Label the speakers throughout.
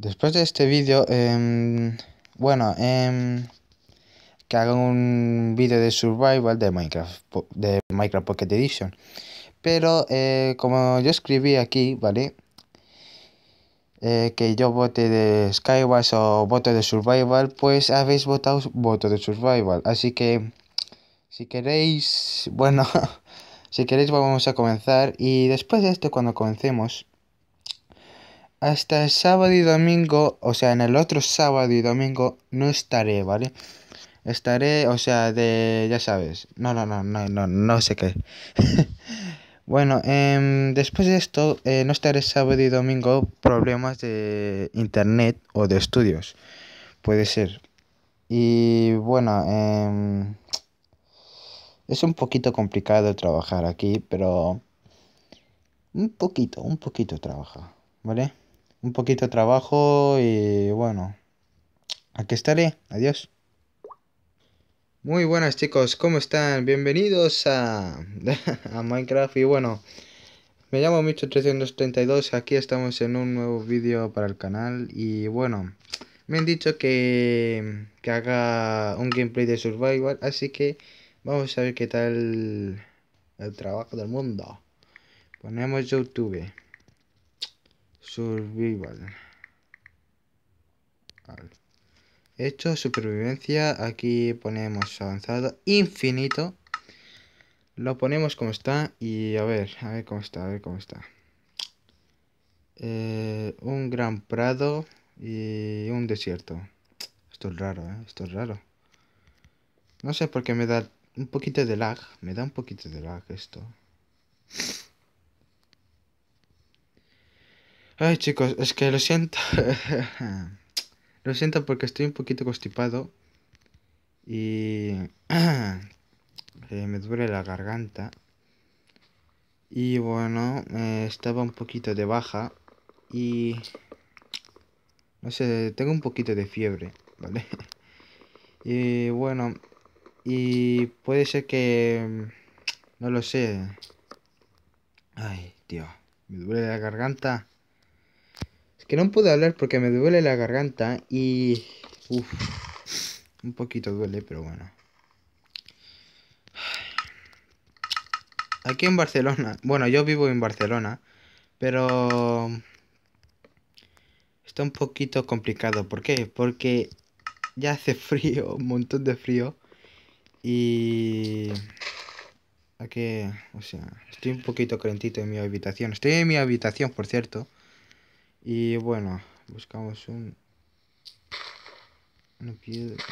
Speaker 1: Después de este vídeo, em, bueno, em, que haga un vídeo de survival de Minecraft, de Minecraft Pocket Edition. Pero eh, como yo escribí aquí, ¿vale? Eh, que yo vote de Skywars o voto de survival, pues habéis votado voto de survival. Así que, si queréis, bueno, si queréis vamos a comenzar. Y después de esto, cuando comencemos hasta el sábado y domingo, o sea, en el otro sábado y domingo no estaré, ¿vale? Estaré, o sea, de, ya sabes, no, no, no, no, no, no sé qué. bueno, em, después de esto, eh, no estaré sábado y domingo, problemas de internet o de estudios, puede ser. Y bueno, em, es un poquito complicado trabajar aquí, pero un poquito, un poquito trabaja, ¿vale? un poquito de trabajo y bueno, aquí estaré. Adiós. Muy buenas chicos, ¿cómo están? Bienvenidos a, a Minecraft y bueno, me llamo Micho332, aquí estamos en un nuevo vídeo para el canal y bueno, me han dicho que, que haga un gameplay de Survival, así que vamos a ver qué tal el trabajo del mundo. Ponemos YouTube. Survival. hecho, supervivencia. Aquí ponemos avanzado infinito. Lo ponemos como está y a ver, a ver cómo está, a ver cómo está. Eh, un gran prado y un desierto. Esto es raro, ¿eh? Esto es raro. No sé por qué me da un poquito de lag. Me da un poquito de lag esto. Ay, chicos, es que lo siento. lo siento porque estoy un poquito constipado. Y. Eh, me duele la garganta. Y bueno, eh, estaba un poquito de baja. Y. No sé, tengo un poquito de fiebre, ¿vale? y bueno. Y puede ser que. No lo sé. Ay, tío. Me duele la garganta que no pude hablar porque me duele la garganta y... Uf, un poquito duele, pero bueno. Aquí en Barcelona, bueno, yo vivo en Barcelona, pero... Está un poquito complicado, ¿por qué? Porque ya hace frío, un montón de frío. Y... Aquí, o sea, estoy un poquito calentito en mi habitación. Estoy en mi habitación, por cierto. Y bueno, buscamos un... Una piedra...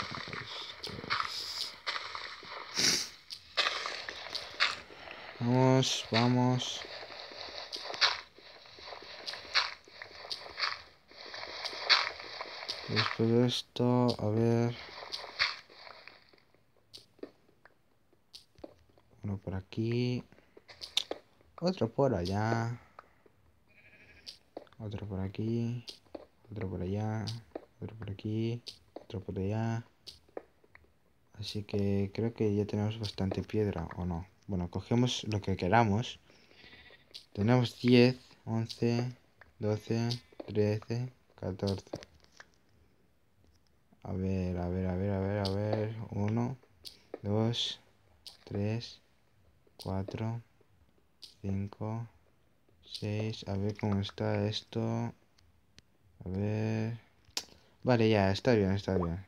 Speaker 1: Vamos, vamos. Después de esto, a ver. Uno por aquí. Otro por allá otro por aquí, otro por allá, otro por aquí, otro por allá. Así que creo que ya tenemos bastante piedra, ¿o no? Bueno, cogemos lo que queramos. Tenemos 10, 11, 12, 13, 14. A ver, a ver, a ver, a ver, a ver. 1, 2, 3, 4, 5, 6, a ver cómo está esto. A ver... Vale, ya, está bien, está bien.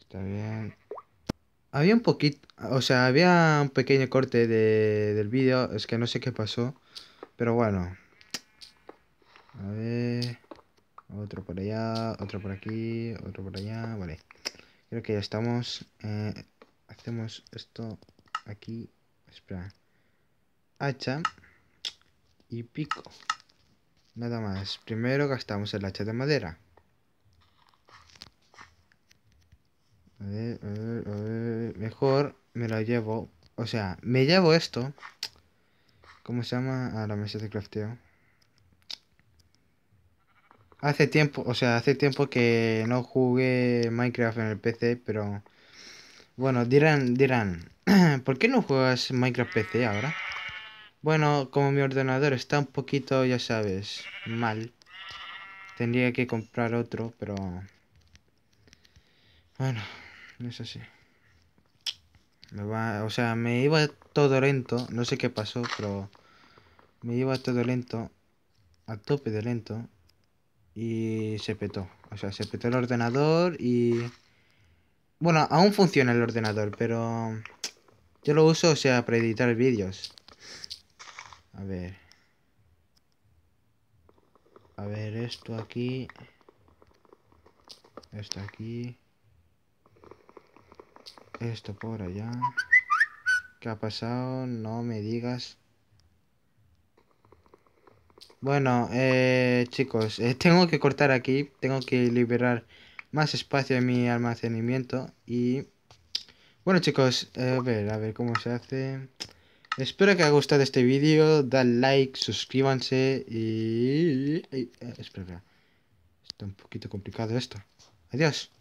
Speaker 1: Está bien. Había un poquito, o sea, había un pequeño corte de, del vídeo, es que no sé qué pasó, pero bueno. A ver, otro por allá, otro por aquí, otro por allá, vale. Creo que ya estamos. Eh, hacemos esto aquí. Espera. Hacha y pico. Nada más. Primero gastamos el hacha de madera. Mejor me lo llevo. O sea, me llevo esto. ¿Cómo se llama? A la mesa de crafteo. Hace tiempo, o sea, hace tiempo que no jugué Minecraft en el PC, pero... Bueno, dirán, dirán, ¿por qué no juegas Minecraft PC ahora? Bueno, como mi ordenador está un poquito, ya sabes, mal. Tendría que comprar otro, pero... Bueno, eso sí. Me va... O sea, me iba todo lento. No sé qué pasó, pero... Me iba todo lento. A tope de lento. Y se petó. O sea, se petó el ordenador y... Bueno, aún funciona el ordenador, pero... Yo lo uso, o sea, para editar vídeos. A ver. A ver, esto aquí. Esto aquí. Esto por allá. ¿Qué ha pasado? No me digas. Bueno, eh, chicos, eh, tengo que cortar aquí. Tengo que liberar más espacio en mi almacenamiento. Y... Bueno, chicos, eh, a ver, a ver cómo se hace... Espero que haya gustado este vídeo. Dan like, suscríbanse y... y espera, espera. Está un poquito complicado esto. Adiós.